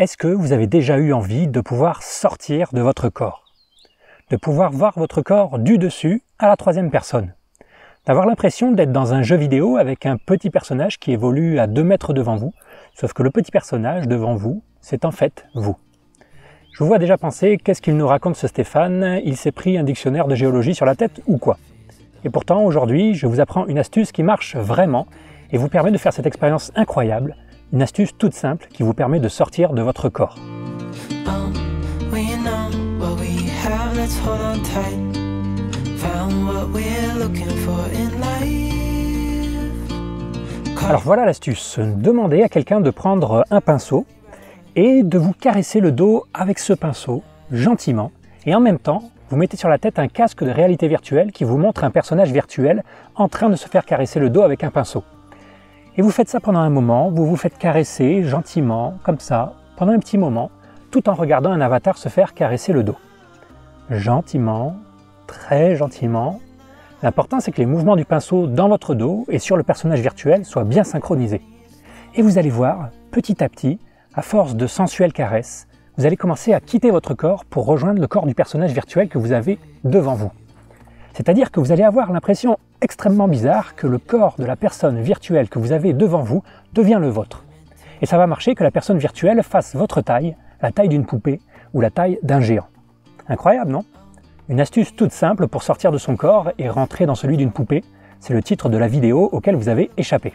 Est-ce que vous avez déjà eu envie de pouvoir sortir de votre corps De pouvoir voir votre corps du dessus à la troisième personne D'avoir l'impression d'être dans un jeu vidéo avec un petit personnage qui évolue à deux mètres devant vous, sauf que le petit personnage devant vous, c'est en fait vous. Je vous vois déjà penser, qu'est-ce qu'il nous raconte ce Stéphane Il s'est pris un dictionnaire de géologie sur la tête ou quoi Et pourtant, aujourd'hui, je vous apprends une astuce qui marche vraiment et vous permet de faire cette expérience incroyable une astuce toute simple qui vous permet de sortir de votre corps. Um, Alors voilà l'astuce, demandez à quelqu'un de prendre un pinceau et de vous caresser le dos avec ce pinceau, gentiment, et en même temps, vous mettez sur la tête un casque de réalité virtuelle qui vous montre un personnage virtuel en train de se faire caresser le dos avec un pinceau. Et vous faites ça pendant un moment, vous vous faites caresser gentiment, comme ça, pendant un petit moment, tout en regardant un avatar se faire caresser le dos. Gentiment, très gentiment. L'important c'est que les mouvements du pinceau dans votre dos et sur le personnage virtuel soient bien synchronisés. Et vous allez voir, petit à petit, à force de sensuelles caresses, vous allez commencer à quitter votre corps pour rejoindre le corps du personnage virtuel que vous avez devant vous. C'est-à-dire que vous allez avoir l'impression extrêmement bizarre que le corps de la personne virtuelle que vous avez devant vous devient le vôtre. Et ça va marcher que la personne virtuelle fasse votre taille, la taille d'une poupée ou la taille d'un géant. Incroyable, non Une astuce toute simple pour sortir de son corps et rentrer dans celui d'une poupée, c'est le titre de la vidéo auquel vous avez échappé.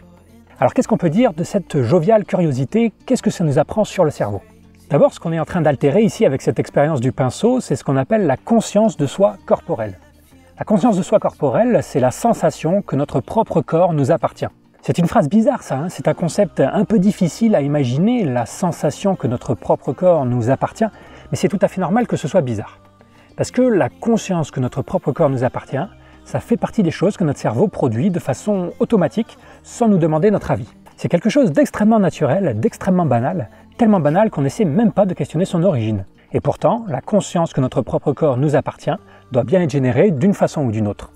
Alors qu'est-ce qu'on peut dire de cette joviale curiosité Qu'est-ce que ça nous apprend sur le cerveau D'abord, ce qu'on est en train d'altérer ici avec cette expérience du pinceau, c'est ce qu'on appelle la conscience de soi corporelle. La conscience de soi corporelle, c'est la sensation que notre propre corps nous appartient. C'est une phrase bizarre ça, hein. c'est un concept un peu difficile à imaginer, la sensation que notre propre corps nous appartient, mais c'est tout à fait normal que ce soit bizarre. Parce que la conscience que notre propre corps nous appartient, ça fait partie des choses que notre cerveau produit de façon automatique, sans nous demander notre avis. C'est quelque chose d'extrêmement naturel, d'extrêmement banal, tellement banal qu'on n'essaie même pas de questionner son origine. Et pourtant, la conscience que notre propre corps nous appartient doit bien être générée d'une façon ou d'une autre.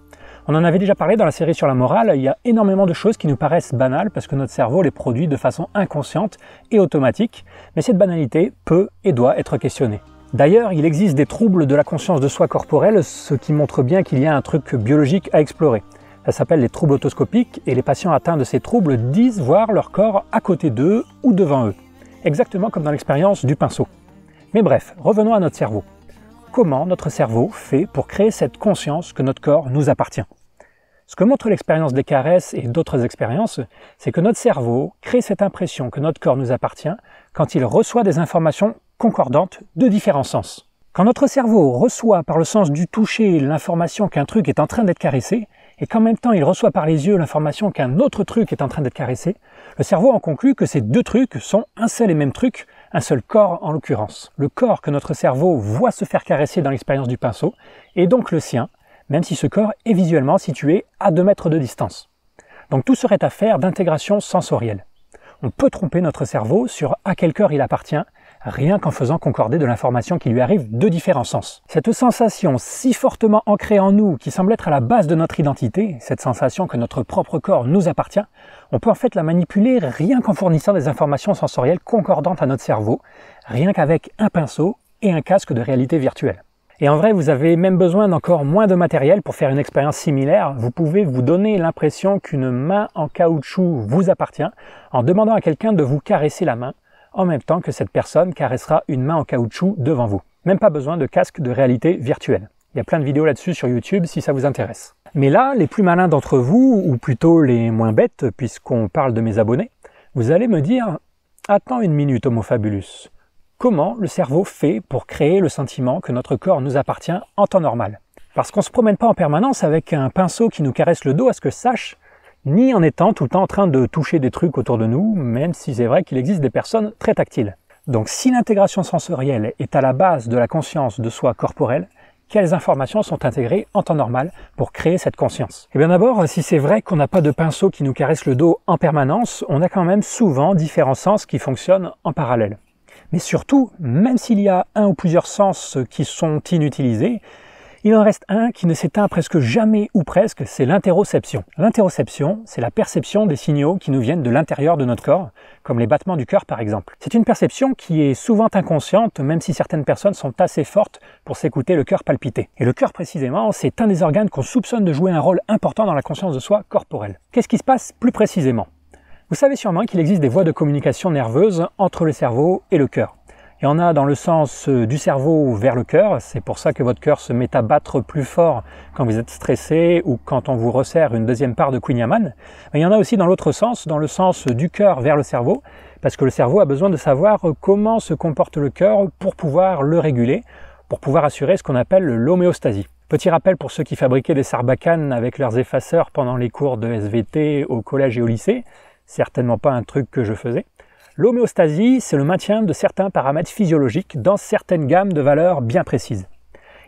On en avait déjà parlé dans la série sur la morale, il y a énormément de choses qui nous paraissent banales parce que notre cerveau les produit de façon inconsciente et automatique, mais cette banalité peut et doit être questionnée. D'ailleurs, il existe des troubles de la conscience de soi corporelle, ce qui montre bien qu'il y a un truc biologique à explorer. Ça s'appelle les troubles autoscopiques et les patients atteints de ces troubles disent voir leur corps à côté d'eux ou devant eux, exactement comme dans l'expérience du pinceau. Mais bref, revenons à notre cerveau. Comment notre cerveau fait pour créer cette conscience que notre corps nous appartient Ce que montre l'expérience des caresses et d'autres expériences, c'est que notre cerveau crée cette impression que notre corps nous appartient quand il reçoit des informations concordantes de différents sens. Quand notre cerveau reçoit par le sens du toucher l'information qu'un truc est en train d'être caressé, et qu'en même temps il reçoit par les yeux l'information qu'un autre truc est en train d'être caressé, le cerveau en conclut que ces deux trucs sont un seul et même truc, un seul corps en l'occurrence, le corps que notre cerveau voit se faire caresser dans l'expérience du pinceau, est donc le sien, même si ce corps est visuellement situé à 2 mètres de distance. Donc tout serait affaire d'intégration sensorielle. On peut tromper notre cerveau sur à quel corps il appartient rien qu'en faisant concorder de l'information qui lui arrive de différents sens. Cette sensation si fortement ancrée en nous, qui semble être à la base de notre identité, cette sensation que notre propre corps nous appartient, on peut en fait la manipuler rien qu'en fournissant des informations sensorielles concordantes à notre cerveau, rien qu'avec un pinceau et un casque de réalité virtuelle. Et en vrai, vous avez même besoin d'encore moins de matériel pour faire une expérience similaire. Vous pouvez vous donner l'impression qu'une main en caoutchouc vous appartient en demandant à quelqu'un de vous caresser la main en même temps que cette personne caressera une main en caoutchouc devant vous. Même pas besoin de casque de réalité virtuelle. Il y a plein de vidéos là-dessus sur YouTube si ça vous intéresse. Mais là, les plus malins d'entre vous, ou plutôt les moins bêtes, puisqu'on parle de mes abonnés, vous allez me dire Attends une minute, Homo Fabulus. Comment le cerveau fait pour créer le sentiment que notre corps nous appartient en temps normal Parce qu'on ne se promène pas en permanence avec un pinceau qui nous caresse le dos à ce que sache ni en étant tout le temps en train de toucher des trucs autour de nous, même si c'est vrai qu'il existe des personnes très tactiles. Donc si l'intégration sensorielle est à la base de la conscience de soi corporelle, quelles informations sont intégrées en temps normal pour créer cette conscience Eh bien d'abord, si c'est vrai qu'on n'a pas de pinceau qui nous caresse le dos en permanence, on a quand même souvent différents sens qui fonctionnent en parallèle. Mais surtout, même s'il y a un ou plusieurs sens qui sont inutilisés, il en reste un qui ne s'éteint presque jamais ou presque, c'est l'interoception. L'interoception, c'est la perception des signaux qui nous viennent de l'intérieur de notre corps, comme les battements du cœur par exemple. C'est une perception qui est souvent inconsciente, même si certaines personnes sont assez fortes pour s'écouter le cœur palpiter. Et le cœur précisément, c'est un des organes qu'on soupçonne de jouer un rôle important dans la conscience de soi corporelle. Qu'est-ce qui se passe plus précisément Vous savez sûrement qu'il existe des voies de communication nerveuses entre le cerveau et le cœur. Il y en a dans le sens euh, du cerveau vers le cœur. C'est pour ça que votre cœur se met à battre plus fort quand vous êtes stressé ou quand on vous resserre une deuxième part de Queen Mais il y en a aussi dans l'autre sens, dans le sens du cœur vers le cerveau, parce que le cerveau a besoin de savoir euh, comment se comporte le cœur pour pouvoir le réguler, pour pouvoir assurer ce qu'on appelle l'homéostasie. Petit rappel pour ceux qui fabriquaient des sarbacanes avec leurs effaceurs pendant les cours de SVT au collège et au lycée, certainement pas un truc que je faisais. L'homéostasie, c'est le maintien de certains paramètres physiologiques dans certaines gammes de valeurs bien précises.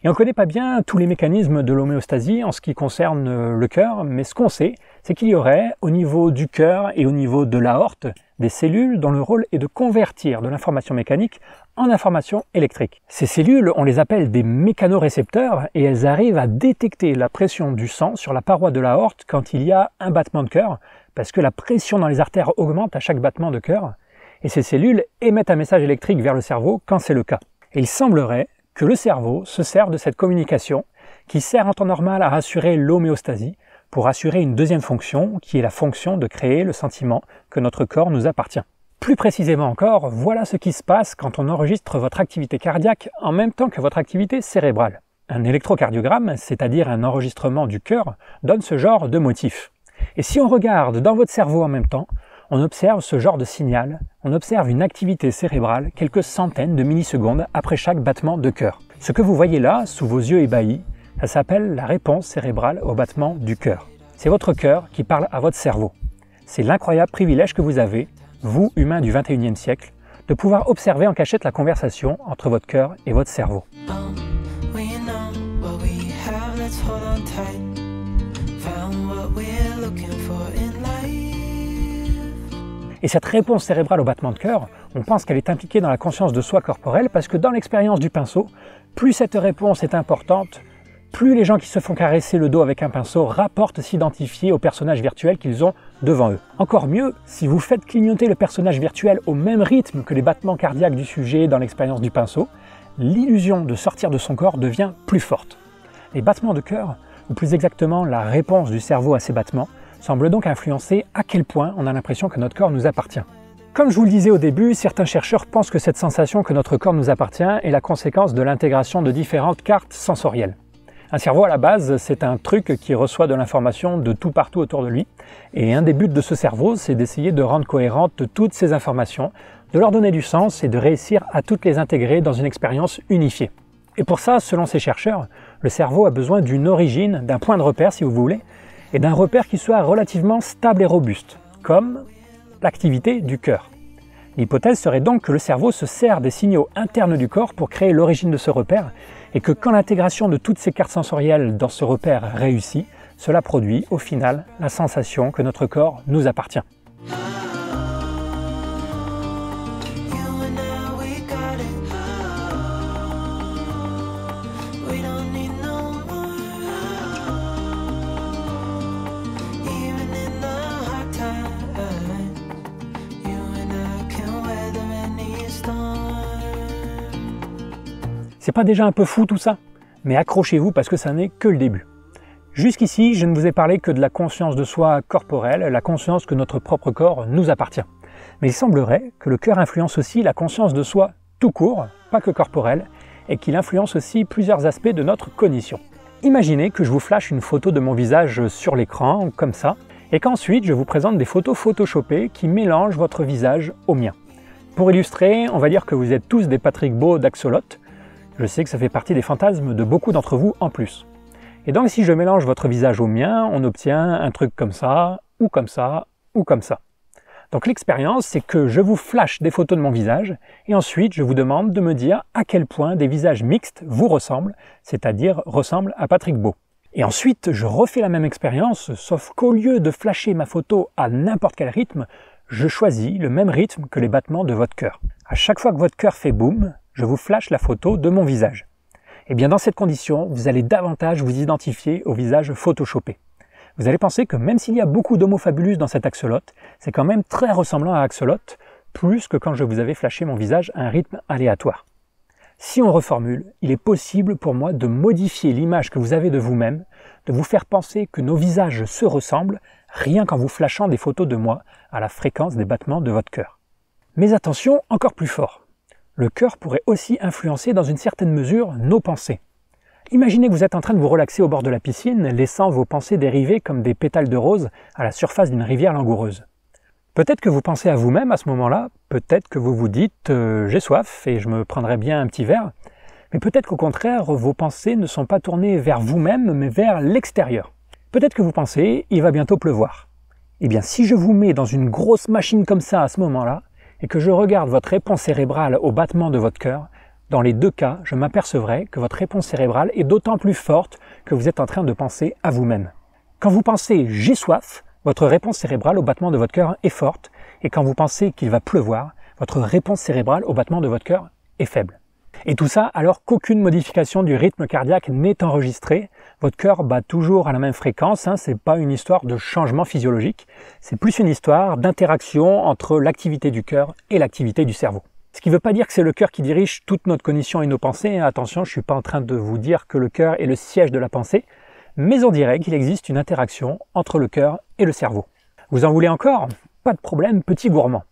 Et on ne connaît pas bien tous les mécanismes de l'homéostasie en ce qui concerne euh, le cœur, mais ce qu'on sait, c'est qu'il y aurait, au niveau du cœur et au niveau de l'aorte, des cellules dont le rôle est de convertir de l'information mécanique en information électrique. Ces cellules, on les appelle des mécanorécepteurs et elles arrivent à détecter la pression du sang sur la paroi de l'aorte quand il y a un battement de cœur, parce que la pression dans les artères augmente à chaque battement de cœur, et ces cellules émettent un message électrique vers le cerveau quand c'est le cas. Et il semblerait que le cerveau se serve de cette communication qui sert en temps normal à assurer l'homéostasie pour assurer une deuxième fonction qui est la fonction de créer le sentiment que notre corps nous appartient. Plus précisément encore, voilà ce qui se passe quand on enregistre votre activité cardiaque en même temps que votre activité cérébrale. Un électrocardiogramme, c'est-à-dire un enregistrement du cœur, donne ce genre de motif. Et si on regarde dans votre cerveau en même temps, on observe ce genre de signal, on observe une activité cérébrale quelques centaines de millisecondes après chaque battement de cœur. Ce que vous voyez là, sous vos yeux ébahis, ça s'appelle la réponse cérébrale au battement du cœur. C'est votre cœur qui parle à votre cerveau. C'est l'incroyable privilège que vous avez, vous, humains du 21e siècle, de pouvoir observer en cachette la conversation entre votre cœur et votre cerveau. Et cette réponse cérébrale au battement de cœur, on pense qu'elle est impliquée dans la conscience de soi corporelle parce que dans l'expérience du pinceau, plus cette réponse est importante, plus les gens qui se font caresser le dos avec un pinceau rapportent s'identifier au personnage virtuel qu'ils ont devant eux. Encore mieux, si vous faites clignoter le personnage virtuel au même rythme que les battements cardiaques du sujet dans l'expérience du pinceau, l'illusion de sortir de son corps devient plus forte. Les battements de cœur, ou plus exactement la réponse du cerveau à ces battements, semble donc influencer à quel point on a l'impression que notre corps nous appartient. Comme je vous le disais au début, certains chercheurs pensent que cette sensation que notre corps nous appartient est la conséquence de l'intégration de différentes cartes sensorielles. Un cerveau à la base, c'est un truc qui reçoit de l'information de tout partout autour de lui. Et un des buts de ce cerveau, c'est d'essayer de rendre cohérentes toutes ces informations, de leur donner du sens et de réussir à toutes les intégrer dans une expérience unifiée. Et pour ça, selon ces chercheurs, le cerveau a besoin d'une origine, d'un point de repère si vous voulez, et d'un repère qui soit relativement stable et robuste, comme l'activité du cœur. L'hypothèse serait donc que le cerveau se sert des signaux internes du corps pour créer l'origine de ce repère, et que quand l'intégration de toutes ces cartes sensorielles dans ce repère réussit, cela produit au final la sensation que notre corps nous appartient. C'est pas déjà un peu fou tout ça Mais accrochez-vous parce que ça n'est que le début. Jusqu'ici, je ne vous ai parlé que de la conscience de soi corporelle, la conscience que notre propre corps nous appartient. Mais il semblerait que le cœur influence aussi la conscience de soi tout court, pas que corporelle, et qu'il influence aussi plusieurs aspects de notre cognition. Imaginez que je vous flash une photo de mon visage sur l'écran, comme ça, et qu'ensuite je vous présente des photos photoshopées qui mélangent votre visage au mien. Pour illustrer, on va dire que vous êtes tous des Patrick Beau d'Axolot, je sais que ça fait partie des fantasmes de beaucoup d'entre vous en plus. Et donc si je mélange votre visage au mien, on obtient un truc comme ça, ou comme ça, ou comme ça. Donc l'expérience, c'est que je vous flash des photos de mon visage, et ensuite je vous demande de me dire à quel point des visages mixtes vous ressemblent, c'est-à-dire ressemblent à Patrick Beau. Et ensuite, je refais la même expérience, sauf qu'au lieu de flasher ma photo à n'importe quel rythme, je choisis le même rythme que les battements de votre cœur. À chaque fois que votre cœur fait boum, je vous flash la photo de mon visage. Et eh bien dans cette condition, vous allez davantage vous identifier au visage photoshopé. Vous allez penser que même s'il y a beaucoup d'homo fabulus dans cet axolote, c'est quand même très ressemblant à axolote, plus que quand je vous avais flashé mon visage à un rythme aléatoire. Si on reformule, il est possible pour moi de modifier l'image que vous avez de vous-même, de vous faire penser que nos visages se ressemblent, rien qu'en vous flashant des photos de moi à la fréquence des battements de votre cœur. Mais attention, encore plus fort le cœur pourrait aussi influencer dans une certaine mesure nos pensées. Imaginez que vous êtes en train de vous relaxer au bord de la piscine, laissant vos pensées dériver comme des pétales de rose à la surface d'une rivière langoureuse. Peut-être que vous pensez à vous-même à ce moment-là, peut-être que vous vous dites euh, j'ai soif et je me prendrai bien un petit verre, mais peut-être qu'au contraire vos pensées ne sont pas tournées vers vous-même mais vers l'extérieur. Peut-être que vous pensez il va bientôt pleuvoir. Eh bien si je vous mets dans une grosse machine comme ça à ce moment-là, et que je regarde votre réponse cérébrale au battement de votre cœur, dans les deux cas, je m'apercevrai que votre réponse cérébrale est d'autant plus forte que vous êtes en train de penser à vous-même. Quand vous pensez j'ai soif, votre réponse cérébrale au battement de votre cœur est forte, et quand vous pensez qu'il va pleuvoir, votre réponse cérébrale au battement de votre cœur est faible. Et tout ça alors qu'aucune modification du rythme cardiaque n'est enregistrée, votre cœur bat toujours à la même fréquence, hein, c'est pas une histoire de changement physiologique, c'est plus une histoire d'interaction entre l'activité du cœur et l'activité du cerveau. Ce qui ne veut pas dire que c'est le cœur qui dirige toute notre cognition et nos pensées, hein. attention, je ne suis pas en train de vous dire que le cœur est le siège de la pensée, mais on dirait qu'il existe une interaction entre le cœur et le cerveau. Vous en voulez encore Pas de problème, petit gourmand.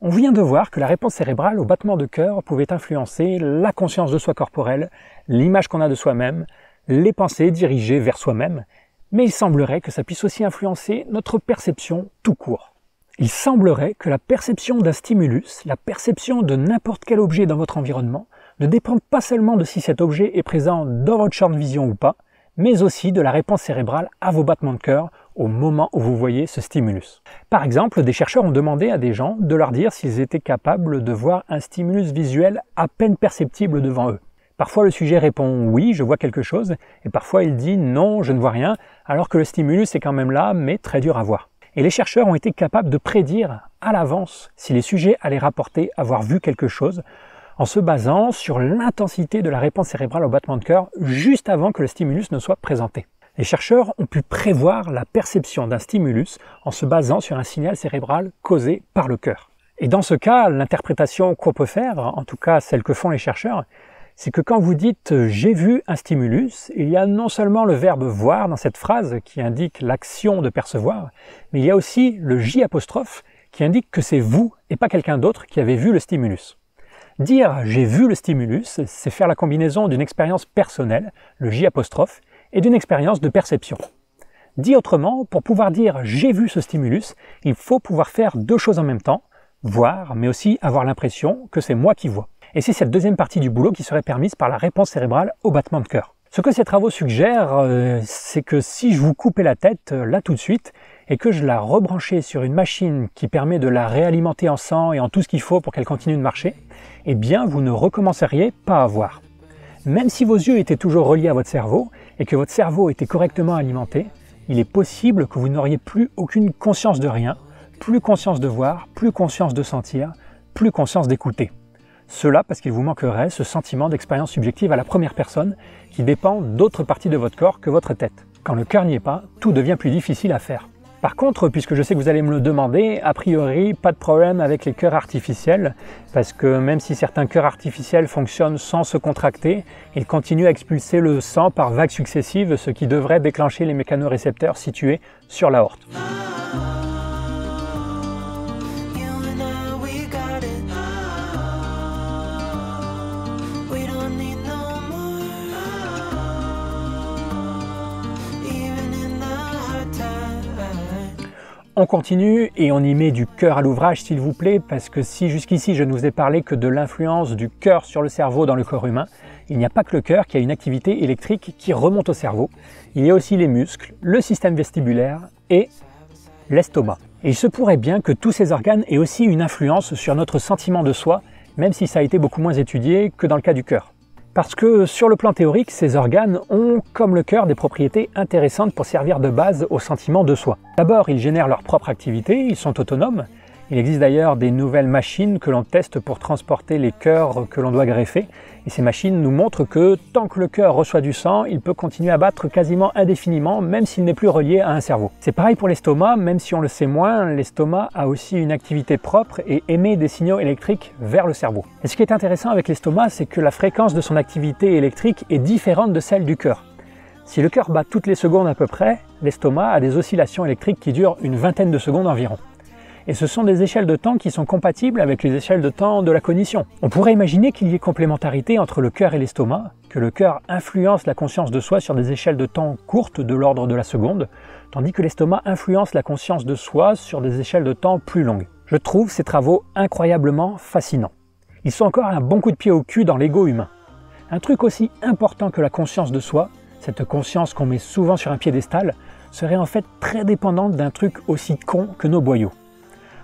On vient de voir que la réponse cérébrale au battement de cœur pouvait influencer la conscience de soi corporelle, l'image qu'on a de soi-même, les pensées dirigées vers soi-même, mais il semblerait que ça puisse aussi influencer notre perception tout court. Il semblerait que la perception d'un stimulus, la perception de n'importe quel objet dans votre environnement, ne dépend pas seulement de si cet objet est présent dans votre champ de vision ou pas, mais aussi de la réponse cérébrale à vos battements de cœur au moment où vous voyez ce stimulus. Par exemple, des chercheurs ont demandé à des gens de leur dire s'ils étaient capables de voir un stimulus visuel à peine perceptible devant eux. Parfois le sujet répond oui, je vois quelque chose, et parfois il dit non, je ne vois rien, alors que le stimulus est quand même là, mais très dur à voir. Et les chercheurs ont été capables de prédire à l'avance si les sujets allaient rapporter avoir vu quelque chose, en se basant sur l'intensité de la réponse cérébrale au battement de cœur juste avant que le stimulus ne soit présenté. Les chercheurs ont pu prévoir la perception d'un stimulus en se basant sur un signal cérébral causé par le cœur. Et dans ce cas, l'interprétation qu'on peut faire, en tout cas celle que font les chercheurs, c'est que quand vous dites euh, j'ai vu un stimulus, il y a non seulement le verbe voir dans cette phrase qui indique l'action de percevoir, mais il y a aussi le J apostrophe qui indique que c'est vous et pas quelqu'un d'autre qui avez vu le stimulus. Dire j'ai vu le stimulus, c'est faire la combinaison d'une expérience personnelle, le J apostrophe, et d'une expérience de perception. Dit autrement, pour pouvoir dire j'ai vu ce stimulus, il faut pouvoir faire deux choses en même temps, voir, mais aussi avoir l'impression que c'est moi qui vois. Et c'est cette deuxième partie du boulot qui serait permise par la réponse cérébrale au battement de cœur. Ce que ces travaux suggèrent, euh, c'est que si je vous coupais la tête euh, là tout de suite et que je la rebranchais sur une machine qui permet de la réalimenter en sang et en tout ce qu'il faut pour qu'elle continue de marcher, eh bien vous ne recommenceriez pas à voir. Même si vos yeux étaient toujours reliés à votre cerveau et que votre cerveau était correctement alimenté, il est possible que vous n'auriez plus aucune conscience de rien, plus conscience de voir, plus conscience de sentir, plus conscience d'écouter. Cela parce qu'il vous manquerait ce sentiment d'expérience subjective à la première personne qui dépend d'autres parties de votre corps que votre tête. Quand le cœur n'y est pas, tout devient plus difficile à faire. Par contre, puisque je sais que vous allez me le demander, a priori, pas de problème avec les cœurs artificiels, parce que même si certains cœurs artificiels fonctionnent sans se contracter, ils continuent à expulser le sang par vagues successives, ce qui devrait déclencher les mécanorécepteurs situés sur l'aorte. on continue et on y met du cœur à l'ouvrage, s'il vous plaît, parce que si jusqu'ici je ne vous ai parlé que de l'influence du cœur sur le cerveau dans le corps humain, il n'y a pas que le cœur qui a une activité électrique qui remonte au cerveau. Il y a aussi les muscles, le système vestibulaire et l'estomac. il se pourrait bien que tous ces organes aient aussi une influence sur notre sentiment de soi, même si ça a été beaucoup moins étudié que dans le cas du cœur. Parce que sur le plan théorique, ces organes ont, comme le cœur, des propriétés intéressantes pour servir de base au sentiment de soi. D'abord, ils génèrent leur propre activité, ils sont autonomes, il existe d'ailleurs des nouvelles machines que l'on teste pour transporter les cœurs que l'on doit greffer. Et ces machines nous montrent que tant que le cœur reçoit du sang, il peut continuer à battre quasiment indéfiniment, même s'il n'est plus relié à un cerveau. C'est pareil pour l'estomac, même si on le sait moins, l'estomac a aussi une activité propre et émet des signaux électriques vers le cerveau. Et ce qui est intéressant avec l'estomac, c'est que la fréquence de son activité électrique est différente de celle du cœur. Si le cœur bat toutes les secondes à peu près, l'estomac a des oscillations électriques qui durent une vingtaine de secondes environ et ce sont des échelles de temps qui sont compatibles avec les échelles de temps de la cognition. On pourrait imaginer qu'il y ait complémentarité entre le cœur et l'estomac, que le cœur influence la conscience de soi sur des échelles de temps courtes de l'ordre de la seconde, tandis que l'estomac influence la conscience de soi sur des échelles de temps plus longues. Je trouve ces travaux incroyablement fascinants. Ils sont encore un bon coup de pied au cul dans l'ego humain. Un truc aussi important que la conscience de soi, cette conscience qu'on met souvent sur un piédestal, serait en fait très dépendante d'un truc aussi con que nos boyaux.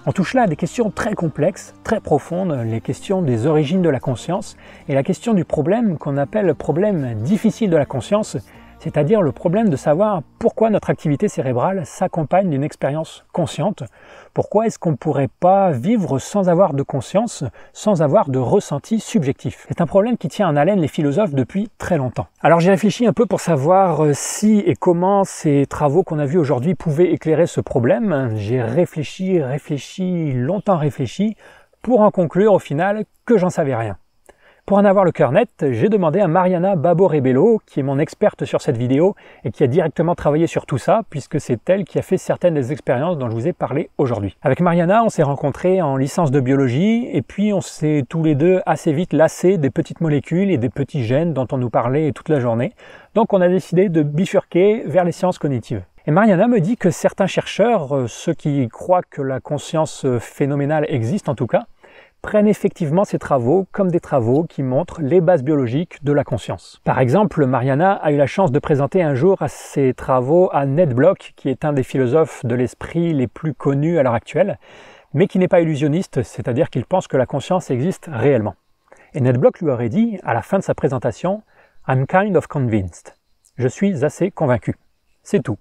On touche là à des questions très complexes, très profondes, les questions des origines de la conscience et la question du problème qu'on appelle le problème difficile de la conscience c'est-à-dire le problème de savoir pourquoi notre activité cérébrale s'accompagne d'une expérience consciente, pourquoi est-ce qu'on ne pourrait pas vivre sans avoir de conscience, sans avoir de ressenti subjectif. C'est un problème qui tient en haleine les philosophes depuis très longtemps. Alors j'ai réfléchi un peu pour savoir euh, si et comment ces travaux qu'on a vus aujourd'hui pouvaient éclairer ce problème. J'ai réfléchi, réfléchi, longtemps réfléchi, pour en conclure au final que j'en savais rien. Pour en avoir le cœur net, j'ai demandé à Mariana babo qui est mon experte sur cette vidéo et qui a directement travaillé sur tout ça, puisque c'est elle qui a fait certaines des expériences dont je vous ai parlé aujourd'hui. Avec Mariana, on s'est rencontrés en licence de biologie, et puis on s'est tous les deux assez vite lassés des petites molécules et des petits gènes dont on nous parlait toute la journée, donc on a décidé de bifurquer vers les sciences cognitives. Et Mariana me dit que certains chercheurs, euh, ceux qui croient que la conscience euh, phénoménale existe en tout cas, prennent effectivement ces travaux comme des travaux qui montrent les bases biologiques de la conscience. Par exemple, Mariana a eu la chance de présenter un jour à ses travaux à Ned Block, qui est un des philosophes de l'esprit les plus connus à l'heure actuelle, mais qui n'est pas illusionniste, c'est-à-dire qu'il pense que la conscience existe réellement. Et Ned Block lui aurait dit, à la fin de sa présentation, I'm kind of convinced. Je suis assez convaincu. C'est tout.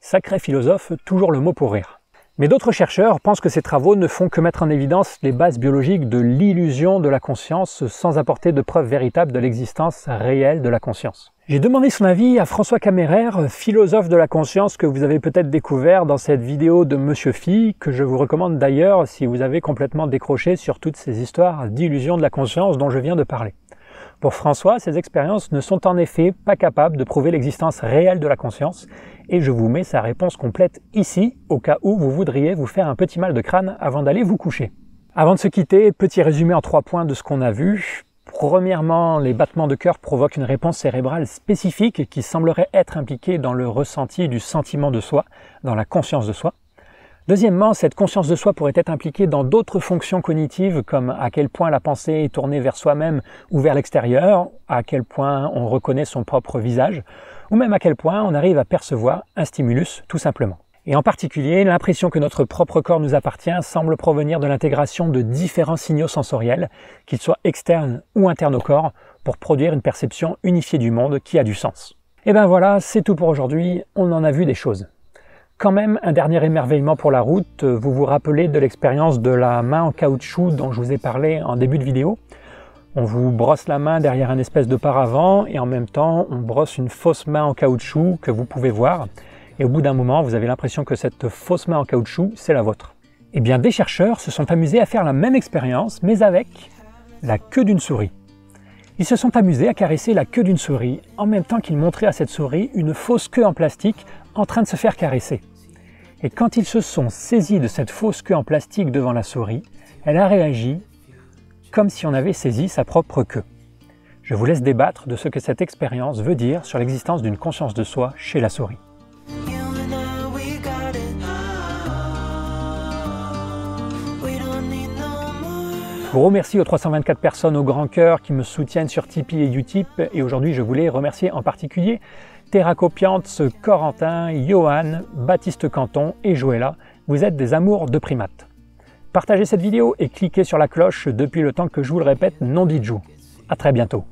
Sacré philosophe, toujours le mot pour rire. Mais d'autres chercheurs pensent que ces travaux ne font que mettre en évidence les bases biologiques de l'illusion de la conscience sans apporter de preuves véritables de l'existence réelle de la conscience. J'ai demandé son avis à François Caméraire, philosophe de la conscience que vous avez peut-être découvert dans cette vidéo de Monsieur Phi, que je vous recommande d'ailleurs si vous avez complètement décroché sur toutes ces histoires d'illusion de la conscience dont je viens de parler. Pour François, ces expériences ne sont en effet pas capables de prouver l'existence réelle de la conscience, et je vous mets sa réponse complète ici, au cas où vous voudriez vous faire un petit mal de crâne avant d'aller vous coucher. Avant de se quitter, petit résumé en trois points de ce qu'on a vu. Premièrement, les battements de cœur provoquent une réponse cérébrale spécifique qui semblerait être impliquée dans le ressenti du sentiment de soi, dans la conscience de soi. Deuxièmement, cette conscience de soi pourrait être impliquée dans d'autres fonctions cognitives comme à quel point la pensée est tournée vers soi-même ou vers l'extérieur, à quel point on reconnaît son propre visage, ou même à quel point on arrive à percevoir un stimulus tout simplement. Et en particulier, l'impression que notre propre corps nous appartient semble provenir de l'intégration de différents signaux sensoriels, qu'ils soient externes ou internes au corps, pour produire une perception unifiée du monde qui a du sens. Et eh ben voilà, c'est tout pour aujourd'hui, on en a vu des choses. Quand même, un dernier émerveillement pour la route, vous vous rappelez de l'expérience de la main en caoutchouc dont je vous ai parlé en début de vidéo on vous brosse la main derrière un espèce de paravent et en même temps on brosse une fausse main en caoutchouc que vous pouvez voir. Et au bout d'un moment, vous avez l'impression que cette fausse main en caoutchouc, c'est la vôtre. Eh bien, des chercheurs se sont amusés à faire la même expérience, mais avec la queue d'une souris. Ils se sont amusés à caresser la queue d'une souris, en même temps qu'ils montraient à cette souris une fausse queue en plastique en train de se faire caresser. Et quand ils se sont saisis de cette fausse queue en plastique devant la souris, elle a réagi comme si on avait saisi sa propre queue. Je vous laisse débattre de ce que cette expérience veut dire sur l'existence d'une conscience de soi chez la souris. Gros merci aux 324 personnes au grand cœur qui me soutiennent sur Tipeee et Utip. Et aujourd'hui, je voulais remercier en particulier racopiantes Corentin, Johan, Baptiste Canton et Joëlla, vous êtes des amours de primates. Partagez cette vidéo et cliquez sur la cloche depuis le temps que je vous le répète, non dites-vous. A très bientôt.